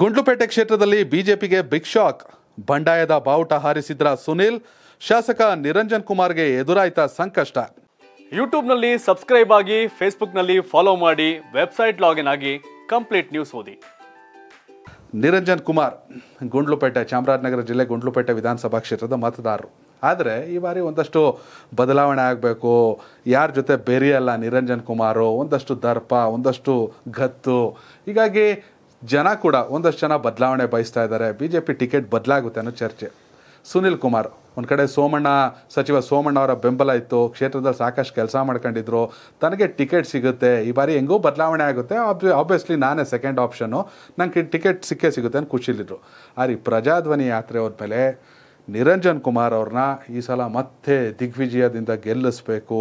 ಗುಂಡ್ಲುಪೇಟೆ ಕ್ಷೇತ್ರದಲ್ಲಿ ಬಿಜೆಪಿಗೆ big shock ಬಂಡಾಯದ ಬಾವುಟ ಹಾರಿಸಿದ್ರ ಸುನಿಲ್ ಶಾಸಕ ನಿರಂಜನ್ ಕುಮಾರ್ಗೆ ಎದುರಾಯ್ತ ಸಂಕಷ್ಟ ಯೂಟ್ಯೂಬ್ನಲ್ಲಿ ಸಬ್ಸ್ಕ್ರೈಬ್ ಆಗಿ ಫೇಸ್ಬುಕ್ನಲ್ಲಿ ಫಾಲೋ ಮಾಡಿ ವೆಬ್ಸೈಟ್ ಲಾಗಿನ್ ಆಗಿ ಕಂಪ್ಲೀಟ್ ನ್ಯೂಸ್ ಓದಿ ನಿರಂಜನ್ ಕುಮಾರ್ ಗುಂಡ್ಲುಪೇಟೆ ಚಾಮರಾಜನಗರ ಜಿಲ್ಲೆ ಗುಂಡ್ಲುಪೇಟೆ ವಿಧಾನಸಭಾ ಕ್ಷೇತ್ರದ ಮತದಾರರು ಆದರೆ ಈ ಬಾರಿ ಒಂದಷ್ಟು ಬದಲಾವಣೆ ಆಗಬೇಕು ಯಾರ ಜೊತೆ ಬೇರೆಯಲ್ಲ ನಿರಂಜನ್ ಕುಮಾರು ಒಂದಷ್ಟು ದರ್ಪ ಒಂದಷ್ಟು ಗತ್ತು ಹೀಗಾಗಿ ಜನ ಕೂಡ ಒಂದಷ್ಟು ಜನ ಬದಲಾವಣೆ ಬಯಸ್ತಾ ಇದ್ದಾರೆ ಬಿ ಜೆ ಪಿ ಟಿಕೆಟ್ ಬದಲಾಗುತ್ತೆ ಅನ್ನೋ ಚರ್ಚೆ ಸುನಿಲ್ ಕುಮಾರ್ ಒಂದು ಕಡೆ ಸೋಮಣ್ಣ ಸಚಿವ ಸೋಮಣ್ಣ ಅವರ ಬೆಂಬಲ ಇತ್ತು ಕ್ಷೇತ್ರದಲ್ಲಿ ಸಾಕಷ್ಟು ಕೆಲಸ ಮಾಡ್ಕೊಂಡಿದ್ರು ತನಗೆ ಟಿಕೆಟ್ ಸಿಗುತ್ತೆ ಈ ಬಾರಿ ಹೆಂಗೂ ಬದಲಾವಣೆ ಆಗುತ್ತೆ ಆಬ್ವಿಯಸ್ಲಿ ನಾನೇ ಸೆಕೆಂಡ್ ಆಪ್ಷನ್ನು ನನಗೆ ಟಿಕೆಟ್ ಸಿಕ್ಕೇ ಸಿಗುತ್ತೆ ಅಂತ ಖುಷಿಲಿದ್ರು ಆದರೆ ಪ್ರಜಾಧ್ವನಿ ಯಾತ್ರೆ ಹೋದ್ಮೇಲೆ ನಿರಂಜನ್ ಕುಮಾರ್ ಅವ್ರನ್ನ ಈ ಸಲ ಮತ್ತೆ ದಿಗ್ವಿಜಯದಿಂದ ಗೆಲ್ಲಿಸ್ಬೇಕು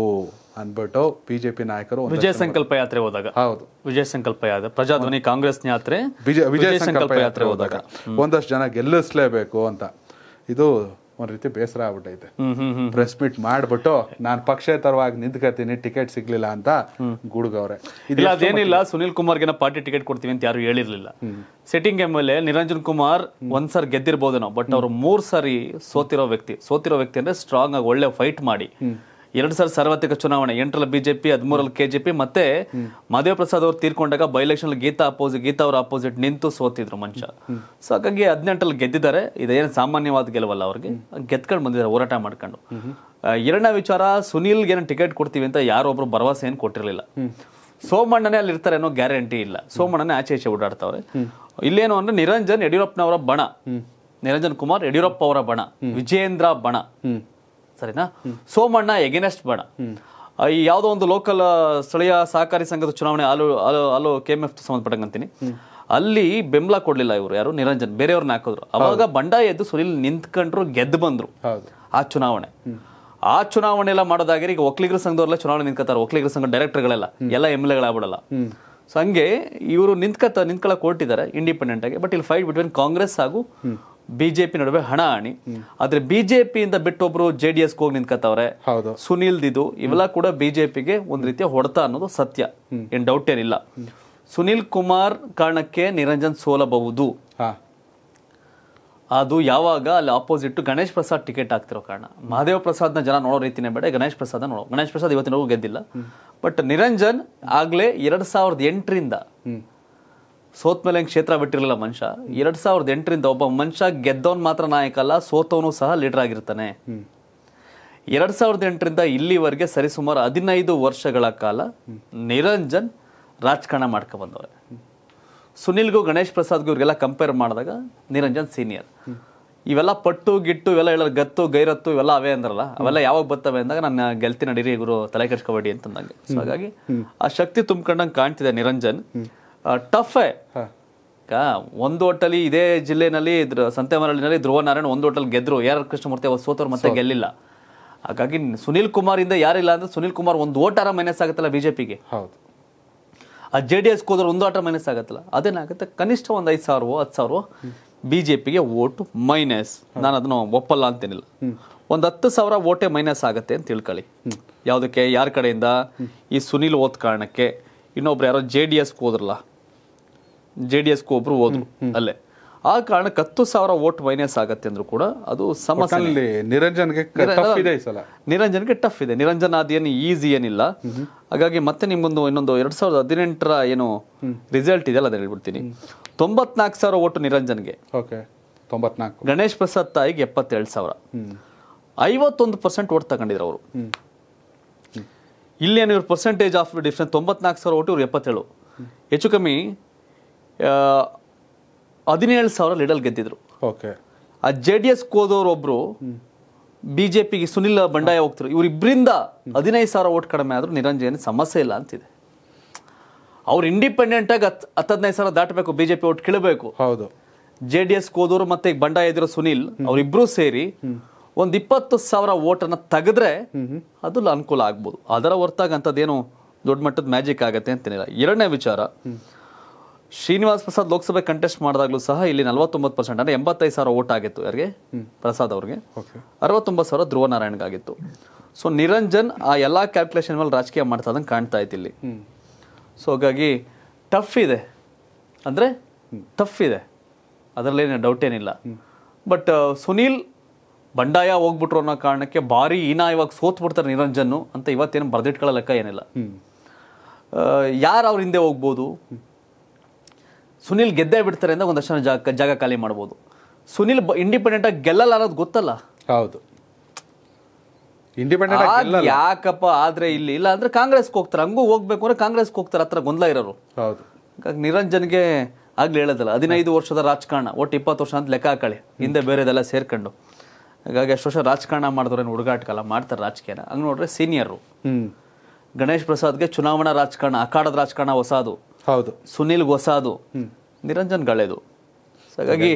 ಅಂದ್ಬಿಟ್ಟು ಬಿಜೆಪಿ ನಾಯಕರು ವಿಜಯ ಸಂಕಲ್ಪ ಯಾತ್ರೆ ಹೋದಾಗ ಹೌದು ವಿಜಯ ಸಂಕಲ್ಪ ಯಾತ್ರೆ ಪ್ರಜಾಧ್ವನಿ ಕಾಂಗ್ರೆಸ್ ಯಾತ್ರೆ ವಿಜಯ ಸಂಕಲ್ಪ ಯಾತ್ರೆ ಹೋದಾಗ ಒಂದಷ್ಟು ಜನ ಗೆಲ್ಲಿಸಲೇಬೇಕು ಅಂತ ಇದು ಒಂದ್ ರೀತಿ ಬೇಸರ ಆಗ್ಬಿಟ್ಟೈತೆ ಪ್ರೆಸ್ ಮೀಟ್ ಮಾಡ್ಬಿಟ್ಟು ನಾನು ಪಕ್ಷೇತರವಾಗಿ ನಿಂತ್ಕೋತೀನಿ ಟಿಕೆಟ್ ಸಿಗ್ಲಿಲ್ಲ ಅಂತ ಗುಡುಗವ್ರೆ ಇಲ್ಲ ಅದೇನಿಲ್ಲ ಸುನಿಲ್ ಕುಮಾರ್ ಗೆನ ಪಾರ್ಟಿ ಟಿಕೆಟ್ ಕೊಡ್ತೀವಿ ಅಂತ ಯಾರು ಹೇಳಿರ್ಲಿಲ್ಲ setting M L A Niranjan Kumar ಒಂದ್ ಸರ್ ಗೆದ್ದಿರ್ಬೋದೇನೋ ಬಟ್ ಅವ್ರು ಮೂರ್ ಸರಿ ಸೋತಿರೋ ವ್ಯಕ್ತಿ ಸೋತಿರೋ ವ್ಯಕ್ತಿ ಅಂದ್ರೆ ಸ್ಟ್ರಾಂಗ್ ಆಗಿ ಒಳ್ಳೆ ಫೈಟ್ ಮಾಡಿ ಎರಡ್ ಸಾವಿರದ ಸಾರ್ವತ್ರಿಕ ಚುನಾವಣೆ ಎಂಟರಲ್ಲಿ ಬಿಜೆಪಿ ಹದಿಮೂರಲ್ಲಿ ಕೆಜೆಪಿ ಮತ್ತೆ ಮಾಧವ ಪ್ರಸಾದ್ ಅವರು ತೀರ್ಕೊಂಡಾಗ by election Geetha opposite Geetha ಅವರ ಅಪೋಸಿಟ್ ನಿಂತು ಸೋತಿದ್ರು ಮಂಚ ಸೊ ಹಾಗಾಗಿ ಹದಿನೆಂಟರಲ್ಲಿ ಗೆದ್ದಿದ್ದಾರೆ ಇದೇನು ಸಾಮಾನ್ಯವಾದ ಗೆಲುವಲ್ಲ ಅವ್ರಿಗೆ ಗೆದ್ಕೊಂಡು ಬಂದಿದ್ದಾರೆ ಹೋರಾಟ ಮಾಡ್ಕೊಂಡು ಎರಡನೇ ವಿಚಾರ ಸುನೀಲ್ಗೆ ಏನು ಟಿಕೆಟ್ ಕೊಡ್ತೀವಿ ಅಂತ ಯಾರೊಬ್ರು ಭರವಸೆ ಏನು ಕೊಟ್ಟಿರಲಿಲ್ಲ ಸೋಮಣ್ಣನೇ ಅಲ್ಲಿ ಇರ್ತಾರೆ ಅನ್ನೋ ಗ್ಯಾರಂಟಿ ಇಲ್ಲ ಸೋಮಣ್ಣನೇ ಆಚೆ ಈಚೆ ಓಡಾಡ್ತಾವ್ರೆ ಇಲ್ಲೇನು ಅಂದ್ರೆ ನಿರಂಜನ್ ಯಡಿಯೂರಪ್ಪನವರ ಬಣ ನಿರಂಜನ್ ಕುಮಾರ್ ಯಡಿಯೂರಪ್ಪ ಅವರ ಬಣ ವಿಜೇಂದ್ರ ಬಣ ಸರಿನಾ ಸೋಮಣ್ಣ ಎಗೇನೆಸ್ಟ್ ಬೇಡ ಈ ಯಾವುದೋ ಒಂದು ಲೋಕಲ್ ಸ್ಥಳೀಯ ಸಹಕಾರಿ ಸಂಘದ ಚುನಾವಣೆ ಆಲು ಅಲೋ ಕೆ ಎಫ್ ಅಲ್ಲಿ ಬೆಂಬಲ ಕೊಡ್ಲಿಲ್ಲ ಇವರು ಯಾರು ನಿರಂಜನ್ ಬೇರೆಯವ್ರನ್ನ ಹಾಕಿದ್ರು ಅವಾಗ ಬಂಡಾಯ ಎದ್ದು ಸುನಿಲ್ ನಿಂತ್ಕೊಂಡ್ರು ಗೆದ್ದು ಬಂದ್ರು ಆ ಚುನಾವಣೆ ಆ ಚುನಾವಣೆ ಎಲ್ಲ ಮಾಡೋದಾಗಿರಿ ಈಗ ಒಕ್ಕಲಿಗರ ಸಂಘದವ್ರೆಲ್ಲ ಚುನಾವಣೆ ನಿಂತ್ಕೋತಾರೆ ಒಕ್ಕಲಿಗರ ಸಂಘ ಡೈರೆಕ್ಟರ್ಗಳೆಲ್ಲ ಎಲ್ಲ ಎಮ್ ಎಲ್ ಎಗಳಾಗ್ಬಿಡಲ್ಲ ಸೊ ಹಂಗೆ ಇವರು ನಿಂತ್ಕತ್ತ ನಿಂತ್ಕೊಳ್ಳೋಕೆ ಕೊಟ್ಟಿದ್ದಾರೆ ಇಂಡಿಪೆಂಡೆಂಟ್ ಆಗಿ ಬಟ್ ಇಲ್ಲಿ ಫೈಟ್ ಬಿಟ್ವೀನ್ ಕಾಂಗ್ರೆಸ್ ಹಾಗೂ ಬಿಜೆಪಿ ನಡುವೆ ಹಣ ಹಣಿ ಆದ್ರೆ ಬಿಜೆಪಿಯಿಂದ ಬಿಟ್ಟೊಬ್ರು ಜೆ ಡಿ ಎಸ್ ಹೋಗಿ ನಿಂತ್ಕತ್ತವ್ರೆ ಸುನಿಲ್ ದಿದು ಇವೆಲ್ಲ ಕೂಡ ಬಿಜೆಪಿಗೆ ಒಂದ್ ರೀತಿಯ ಹೊಡೆತ ಅನ್ನೋದು ಸತ್ಯ ಏನ್ ಡೌಟ್ ಏನಿಲ್ಲ ಸುನಿಲ್ ಕುಮಾರ್ ಕಾರಣಕ್ಕೆ ನಿರಂಜನ್ ಸೋಲಬಹುದು ಅದು ಯಾವಾಗ ಅಲ್ಲಿ ಆಪೋಸಿಟ್ ಗಣೇಶ್ ಪ್ರಸಾದ್ ಟಿಕೆಟ್ ಆಗ್ತಿರೋ ಕಾರಣ ಮಹದೇವ ಪ್ರಸಾದ್ನ ಜನ ನೋಡೋ ರೀತಿನೇ ಬೇಡ ಗಣೇಶ್ ಪ್ರಸಾದ್ ನೋಡೋ ಗಣೇಶ್ ಪ್ರಸಾದ್ ಇವತ್ತಿನ ಗೆದ್ದಿಲ್ಲ ಬಟ್ ನಿರಂಜನ್ ಆಗ್ಲೇ ಎರಡ್ ಸಾವಿರದ ಎಂಟರಿಂದ ಸೋತ್ ಮೇಲೆ ಕ್ಷೇತ್ರ ಬಿಟ್ಟಿರಲಿಲ್ಲ ಮನುಷ್ಯ ಎರಡ್ ಸಾವಿರದ ಎಂಟರಿಂದ ಒಬ್ಬ ಮನುಷ್ಯ ಗೆದ್ದವನು ಮಾತ್ರ ನಾಯಕ ಅಲ್ಲ ಸೋತವನು ಸಹ ಲೀಡರ್ ಆಗಿರ್ತಾನೆ ಎರಡ್ ಸಾವಿರದ ಎಂಟರಿಂದ ಇಲ್ಲಿವರೆಗೆ ಸರಿಸುಮಾರು ಹದಿನೈದು ವರ್ಷಗಳ ಕಾಲ ನಿರಂಜನ್ ರಾಜಕಾರಣ ಮಾಡ್ಕೊ ಬಂದವ್ರೆ ಸುನಿಲ್ಗೂ ಗಣೇಶ್ ಪ್ರಸಾದ್ಗೂ ಇವರಿಗೆಲ್ಲ ಕಂಪೇರ್ ಮಾಡಿದಾಗ ನಿರಂಜನ್ ಸೀನಿಯರ್ ಇವೆಲ್ಲ ಪಟ್ಟು ಗಿಟ್ಟು ಇವೆಲ್ಲ ಹೇಳೋದು ಗತ್ತು ಗೈರತ್ತು ಇವೆಲ್ಲ ಅವೇ ಅಂದ್ರಲ್ಲ ಅವೆಲ್ಲ ಯಾವಾಗ ಬರ್ತವೆ ಅಂದಾಗ ನನ್ನ ಗೆಲ್ತಿ ನಡೀರಿ ಗುರು ತಲೆ ಕೆಡ್ಸ್ಕೊಬೇಡಿ ಅಂತಂದಂಗೆ ಸೊ ಹಾಗಾಗಿ ಆ ಶಕ್ತಿ ತುಂಬಿಕೊಂಡಂಗೆ ಕಾಣ್ತಿದೆ ನಿರಂಜನ್ ಟಫೇ ಒಂದು ಹೋಟಲಿ ಇದೇ ಜಿಲ್ಲೆನಲ್ಲಿ ಸಂತೆಮರಳಿನಲ್ಲಿ ಧ್ರುವ ನಾರಾಯಣ ಒಂದು ಒಟ್ಟಲ್ಲಿ ಗೆದ್ರು ಯಾರ ಕೃಷ್ಣಮೂರ್ತಿ ಅವರು ಸೋತವ್ರು ಮತ್ತೆ ಗೆಲ್ಲಿಲ್ಲ ಹಾಗಾಗಿ ಸುನಿಲ್ ಕುಮಾರ್ ಇಂದ ಯಾರಿಲ್ಲ ಅಂದ್ರೆ ಸುನಿಲ್ ಕುಮಾರ್ ಒಂದು ಆರ ಮೈನಸ್ ಆಗುತ್ತಲ್ಲ ಬಿಜೆಪಿಗೆ ಹೌದು ಆ ಜೆ ಡಿ ಎಸ್ ಹೋದ್ರೆ ಒಂದು ಆಟ ಮೈನಸ್ ಆಗುತ್ತಲ್ಲ ಅದೇನಾಗುತ್ತೆ ಕನಿಷ್ಠ ಒಂದ್ ಐದು ಸಾವಿರ ಹತ್ತು ಸಾವಿರ ಬಿಜೆಪಿಗೆ ಓಟು ಮೈನಸ್ ನಾನು ಅದನ್ನ ಒಪ್ಪಲ್ಲ ಅಂತೇನಿಲ್ಲ ಒಂದ್ ಹತ್ತು ಸಾವಿರ ಓಟೆ ಮೈನಸ್ ಆಗುತ್ತೆ ಅಂತ ತಿಳ್ಕೊಳ್ಳಿ ಯಾವುದಕ್ಕೆ ಯಾರ ಕಡೆಯಿಂದ ಈ ಸುನಿಲ್ ಓದ್ ಕಾರಣಕ್ಕೆ ಇನ್ನೊಬ್ರು ಯಾರೋ ಜೆ ಡಿ ಎಸ್ ಹೋದ್ರಲ್ಲ ಜೆ ಡಿ ಎಸ್ಗೂ ಒಬ್ರು ಹೋದ್ರು ಅಲ್ಲೇ ಆ ಕಾರಣಕ್ಕೆ ಹತ್ತು ಸಾವಿರ ವೋಟ್ ಮೈನಸ್ ಆಗತ್ತೆ ಅಂದ್ರೂ ಕೂಡ ಅದು ಸಮಸ್ಯೆ ನಿರಂಜನ್ಗೆ ನಿರಂಜನ್ಗೆ ಟಫ್ ಇದೆ ನಿರಂಜನ್ ಅದೇನು ಈಸಿ ಏನಿಲ್ಲ ಹಾಗಾಗಿ ಮತ್ತೆ ನಿಮ್ಮೊಂದು ಇನ್ನೊಂದು ಎರಡ್ ಸಾವಿರದ ಹದಿನೆಂಟರ ಏನು ರಿಸಲ್ಟ್ ಇದೆ ಅಲ್ಲ ಹೇಳ್ಬಿಡ್ತೀನಿ ತೊಂಬತ್ನಾಲ್ಕು ಸಾವಿರ ಓಟ್ ನಿರಂಜನ್ಗೆ ಗಣೇಶ್ ಪ್ರಸಾದ್ ತಾಯಿಗೆ ಎಪ್ಪತ್ತೆರಡು ಸಾವಿರ ಐವತ್ತೊಂದು ಪರ್ಸೆಂಟ್ ಓಟ್ ತಗೊಂಡಿದ್ರು ಅವರು ಏನು ಇವ್ರ ಪರ್ಸೆಂಟೇಜ್ ಆಫ್ ಡಿಫ್ರೆನ್ಸ್ ತೊಂಬತ್ನಾಲ್ಕು ಸಾವಿರ ಓಟ್ ಇವ್ರು ಎಪ್ಪತ್ತೇಳು ಹೆಚ್ಚು ಕಮ್ಮಿ ಹದಿನೇಳು ಸಾವಿರ ಲೀಡಲ್ ಗೆದ್ದಿದ್ರು ಓಕೆ ಆ ಜೆ ಡಿ ಎಸ್ ಕೋದವರೊಬ್ರು ಬಿ ಸುನಿಲ್ ಬಂಡಾಯ ಹೋಗ್ತಾರೆ ಇವರಿಬ್ಬರಿಂದ ಹದಿನೈದು ಸಾವಿರ ಓಟ್ ಕಡಿಮೆ ಆದರೂ ನಿರಂಜಯನ ಸಮಸ್ಯೆ ಇಲ್ಲ ಅಂತಿದೆ ಅವ್ರು ಇಂಡಿಪೆಂಡೆಂಟಾಗಿ ಹತ್ತು ಹತ್ತು ಹದಿನೈದು ಸಾವಿರ ದಾಟಬೇಕು ಬಿಜೆಪಿ ಓಟ್ ಕೇಳಬೇಕು ಹೌದು ಜೆ ಡಿ ಎಸ್ ಕೋದವರು ಮತ್ತೆ ಬಂಡಾಯ ಇದ್ದಿರೋ ಸುನಿಲ್ ಅವರಿಬ್ರು ಸೇರಿ ಒಂದ್ ಇಪ್ಪತ್ತು ಸಾವಿರ ಅನ್ನ ತೆಗೆದ್ರೆ ಅದು ಅನುಕೂಲ ಆಗ್ಬೋದು ಅದರ ಹೊರತಾಗ ಅಂತದೇನು ದೊಡ್ಡ ಮಟ್ಟದ ಮ್ಯಾಜಿಕ್ ಆಗತ್ತೆ ಅಂತೇನಿಲ್ಲ ಎರಡನೇ ವಿಚಾರ ಶ್ರೀನಿವಾಸ್ ಪ್ರಸಾದ್ ಲೋಕಸಭೆ ಕಂಟೆಸ್ಟ್ ಮಾಡಿದಾಗಲೂ ಸಹ ಇಲ್ಲಿ ನಲವತ್ತೊಂಬತ್ತು ಪರ್ಸೆಂಟ್ ಅಂದರೆ ಎಂಬತ್ತೈದು ಸಾವಿರ ಓಟ್ ಆಗಿತ್ತು ಯಾರಿಗೆ ಪ್ರಸಾದ್ ಅವ್ರಿಗೆ ಅರವತ್ತೊಂಬತ್ತು ಸಾವಿರ ಧ್ರುವ ನಾರಾಯಣ್ಗಾಗಿತ್ತು ಸೊ ನಿರಂಜನ್ ಆ ಎಲ್ಲ ಕ್ಯಾಲ್ಕುಲೇಷನ್ ಮೇಲೆ ರಾಜಕೀಯ ಮಾಡ್ತಾ ಇದ್ದಂಗೆ ಕಾಣ್ತಾ ಇತ್ತು ಇಲ್ಲಿ ಸೊ ಹಾಗಾಗಿ ಟಫ್ ಇದೆ ಅಂದರೆ ಟಫ್ ಇದೆ ಅದರಲ್ಲೇನು ಡೌಟ್ ಏನಿಲ್ಲ ಬಟ್ ಸುನೀಲ್ ಬಂಡಾಯ ಹೋಗ್ಬಿಟ್ರು ಅನ್ನೋ ಕಾರಣಕ್ಕೆ ಭಾರಿ ಇನ್ನ ಇವಾಗ ಸೋತ್ ಬಿಡ್ತಾರೆ ನಿರಂಜನ್ ಅಂತ ಇವತ್ತೇನು ಬರೆದಿಟ್ಕೊಳ್ಳೋ ಲೆಕ್ಕ ಏನಿಲ್ಲ ಯಾರು ಅವ್ರ ಹಿಂದೆ ಹೋಗ್ಬೋದು ಸುನಿಲ್ ಗೆದ್ದೇ ಬಿಡ್ತಾರೆ ಅಂದ್ರೆ ಒಂದಷ್ಟು ಜನ ಜಾಗ ಜಾಗ ಖಾಲಿ ಮಾಡ್ಬೋದು ಸುನಿಲ್ ಇಂಡಿಪೆಂಡೆಂಟ್ ಆಗಿ ಗೆಲ್ಲಲ್ಲ ಅನ್ನೋದು ಗೊತ್ತಲ್ಲ ಹೌದು ಇಂಡಿಪೆಂಡೆಂಟ್ ಯಾಕಪ್ಪ ಆದ್ರೆ ಇಲ್ಲಿ ಇಲ್ಲ ಅಂದ್ರೆ ಕಾಂಗ್ರೆಸ್ಗೆ ಹೋಗ್ತಾರೆ ಹಂಗೂ ಹೋಗ್ಬೇಕು ಅಂದ್ರೆ ಕಾಂಗ್ರೆಸ್ಗೆ ಹೋಗ್ತಾರೆ ಹತ್ರ ಗೊಂದಲ ಇರೋರು ಹೌದು ನಿರಂಜನ್ಗೆ ಆಗ್ಲಿ ಹೇಳೋದಲ್ಲ ಹದಿನೈದು ವರ್ಷದ ರಾಜಕಾರಣ ಒಟ್ಟು ಇಪ್ಪತ್ತು ವರ್ಷ ಅಂತ ಲೆಕ್ಕ ಹಾಕಳಿ ಹಿಂದೆ ಬೇರೆದೆಲ್ಲ ಸೇರ್ಕೊಂಡು ಹಾಗಾಗಿ ಅಷ್ಟು ವರ್ಷ ರಾಜಕಾರಣ ಮಾಡಿದ್ರೆ ಹುಡುಗಾಟಕಲ್ಲ ಮಾಡ್ತಾರೆ ರಾಜಕೀಯನ ಹಂಗೆ ನೋಡ್ರೆ ಸೀನಿಯರು ಗಣೇಶ್ ಪ್ರಸಾದ್ಗೆ ಚುನಾವಣಾ ರಾಜಕಾರಣ ಅಖಾಡದ ರಾಜಕಾರಣ ಹೊಸಾದು ಹೌದು ಸುನಿಲ್ ಗೊಸಾದು ನಿರಂಜನ್ ಗಳೆದು ಹಾಗಾಗಿ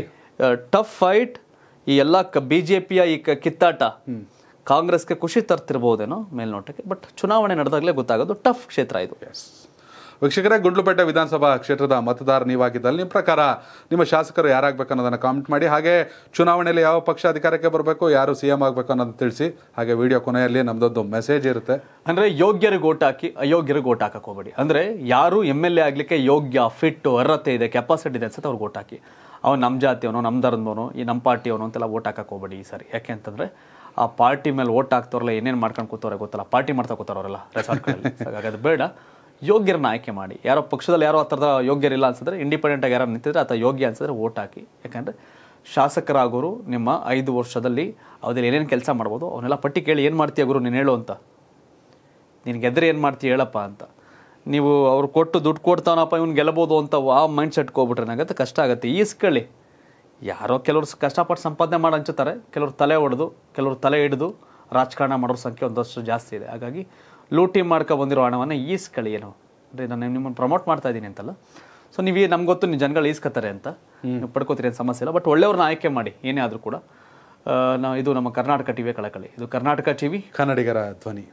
ಟಫ್ ಫೈಟ್ ಈ ಎಲ್ಲ ಬಿ ಜೆ ಪಿಯ ಈ ಕಿತ್ತಾಟ ಕಾಂಗ್ರೆಸ್ಗೆ ಖುಷಿ ತರ್ತಿರ್ಬೋದೇನೋ ಮೇಲ್ನೋಟಕ್ಕೆ ಬಟ್ ಚುನಾವಣೆ ನಡೆದಾಗಲೇ ಗೊತ್ತಾಗೋದು ಟಫ್ ಕ್ಷೇತ್ರ ಇದು ವೀಕ್ಷಕರೇ ಗುಂಡ್ಲುಪೇಟೆ ವಿಧಾನಸಭಾ ಕ್ಷೇತ್ರದ ಮತದಾರ ನೀವಾಗಿದ್ದಲ್ಲಿ ನಿಮ್ಮ ಪ್ರಕಾರ ನಿಮ್ಮ ಶಾಸಕರು ಯಾರಾಗಬೇಕು ಅನ್ನೋದನ್ನು ಕಾಮೆಂಟ್ ಮಾಡಿ ಹಾಗೆ ಚುನಾವಣೆಯಲ್ಲಿ ಯಾವ ಪಕ್ಷ ಅಧಿಕಾರಕ್ಕೆ ಬರಬೇಕು ಯಾರು ಸಿ ಎಂ ಆಗಬೇಕು ಅನ್ನೋದು ತಿಳಿಸಿ ಹಾಗೆ ವಿಡಿಯೋ ಕೊನೆಯಲ್ಲಿ ನಮ್ಮದೊಂದು ಮೆಸೇಜ್ ಇರುತ್ತೆ ಅಂದರೆ ಯೋಗ್ಯರಿಗೆ ಓಟ್ ಹಾಕಿ ಅಯೋಗ್ಯರಿಗೆ ಓಟ್ ಹಾಕಕ್ಕೆ ಹೋಗಬೇಡಿ ಅಂದರೆ ಯಾರು ಎಮ್ ಎಲ್ ಎ ಆಗಲಿಕ್ಕೆ ಯೋಗ್ಯ ಫಿಟ್ ಅರ್ಹತೆ ಇದೆ ಕೆಪಾಸಿಟಿ ಇದೆ ಅನ್ಸುತ್ತೆ ಅವ್ರಿಗೆ ಓಟ್ ಹಾಕಿ ಅವ್ನು ನಮ್ಮ ಜಾತಿಯವನು ನಮ್ಮ ಧರ್ಮವನು ಈ ನಮ್ಮ ಪಾರ್ಟಿಯವನು ಅಂತೆಲ್ಲ ಓಟ್ ಹಾಕಕ್ಕೆ ಹೋಗಬೇಡಿ ಈ ಸಾರಿ ಯಾಕೆ ಅಂತಂದರೆ ಆ ಪಾರ್ಟಿ ಮೇಲೆ ಓಟ್ ಹಾಕ್ತವ್ರಲ್ಲ ಏನೇನು ಮಾಡ್ಕೊಂಡು ಕೂತವ್ರೆ ಗೊತ್ತಲ್ಲ ಪಾರ್ಟಿ ಮಾಡ್ತಾ ಕೂತಾರಲ್ಲ ರೆಸಾರ್ಟ್ಗಳಲ್ಲಿ ಹಾಗಾದ್ರೆ ಬೇಡ ಯೋಗ್ಯರನ್ನ ಆಯ್ಕೆ ಮಾಡಿ ಯಾರೋ ಪಕ್ಷದಲ್ಲಿ ಯಾರೋ ಆ ಥರದ ಯೋಗ್ಯರಿಲ್ಲ ಅನ್ಸಿದ್ರೆ ಆಗಿ ಯಾರು ನಿಂತಿದ್ರೆ ಅಥವಾ ಯೋಗ್ಯ ಅನ್ಸಿದ್ರೆ ವೋಟ್ ಹಾಕಿ ಯಾಕಂದ್ರೆ ಶಾಸಕರಾಗೋರು ನಿಮ್ಮ ಐದು ವರ್ಷದಲ್ಲಿ ಅವ್ರಲ್ಲಿ ಏನೇನು ಕೆಲಸ ಮಾಡ್ಬೋದು ಅವನ್ನೆಲ್ಲ ಪಟ್ಟಿ ಕೇಳಿ ಏನು ಮಾಡ್ತೀಯ ಗುರು ನೀನು ಹೇಳು ಅಂತ ನೀನು ಗೆದ್ರೆ ಏನು ಮಾಡ್ತೀಯ ಹೇಳಪ್ಪ ಅಂತ ನೀವು ಅವ್ರು ಕೊಟ್ಟು ದುಡ್ಡು ಕೊಡ್ತಾವನಪ್ಪ ಇವ್ನು ಗೆಲ್ಲಬೋದು ಅಂತ ಆ ಮೈಂಡ್ ಸೆಟ್ ಹೋಗ್ಬಿಟ್ರೆ ನನಗತ್ತೆ ಕಷ್ಟ ಆಗುತ್ತೆ ಈಸ್ಕೊಳ್ಳಿ ಯಾರೋ ಕೆಲವರು ಕಷ್ಟಪಟ್ಟು ಸಂಪಾದನೆ ಮಾಡಿ ಹಂಚುತ್ತಾರೆ ಕೆಲವರು ತಲೆ ಹೊಡೆದು ಕೆಲವರು ತಲೆ ಹಿಡಿದು ರಾಜಕಾರಣ ಮಾಡೋರ ಸಂಖ್ಯೆ ಒಂದಷ್ಟು ಜಾಸ್ತಿ ಇದೆ ಹಾಗಾಗಿ ಲೂಟಿ ಮಾಡ್ಕೊ ಬಂದಿರೋ ಹಣವನ್ನು ಈಸ್ಕೊಳ್ಳಿ ಏನು ಅಂದರೆ ನಾನು ನಿಮ್ಮನ್ನು ಪ್ರಮೋಟ್ ಮಾಡ್ತಾ ಇದ್ದೀನಿ ಅಂತಲ್ಲ ಸೊ ನೀವು ನಮ್ಗೆ ಗೊತ್ತು ನೀವು ಜನಗಳು ಈಸ್ಕೊತಾರೆ ಅಂತ ನೀವು ಪಡ್ಕೋತೀರಿ ಅಂತ ಸಮಸ್ಯೆ ಇಲ್ಲ ಬಟ್ ಒಳ್ಳೆಯವ್ರನ್ನ ಆಯ್ಕೆ ಮಾಡಿ ಏನೇ ಆದರೂ ಕೂಡ ನಾವು ಇದು ನಮ್ಮ ಕರ್ನಾಟಕ ಟಿವಿಯ ಕಳಕಳಿ ಇದು ಕರ್ನಾಟಕ ಟಿವಿ ಕನ್ನಡಿಗರ ಧ್ವನಿ